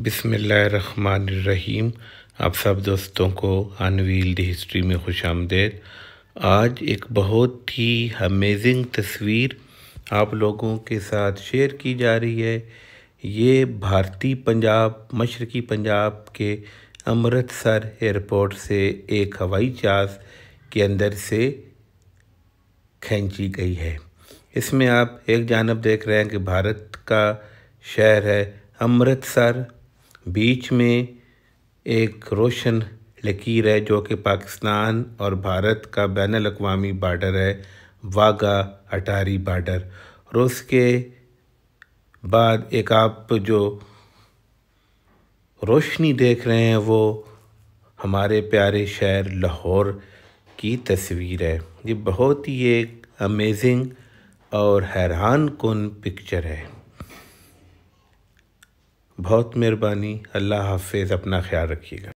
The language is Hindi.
बिसमीम आप सब दोस्तों को अनवील द हिस्ट्री में खुश आमदेद आज एक बहुत ही अमेजिंग तस्वीर आप लोगों के साथ शेयर की जा रही है ये भारतीय पंजाब मशरकी पंजाब के अमृतसर एयरपोर्ट से एक हवाई जहाज़ के अंदर से खींची गई है इसमें आप एक जानब देख रहे हैं कि भारत का शहर है अमृतसर बीच में एक रोशन लकीर है जो कि पाकिस्तान और भारत का बैन अवी बार्डर है वाघा अटारी बार्डर और उसके बाद एक आप जो रोशनी देख रहे हैं वो हमारे प्यारे शहर लाहौर की तस्वीर है ये बहुत ही एक अमेजिंग और हैरान कन पिक्चर है बहुत मेहरबानी अल्लाह हाफिज़ अपना ख्याल रखिएगा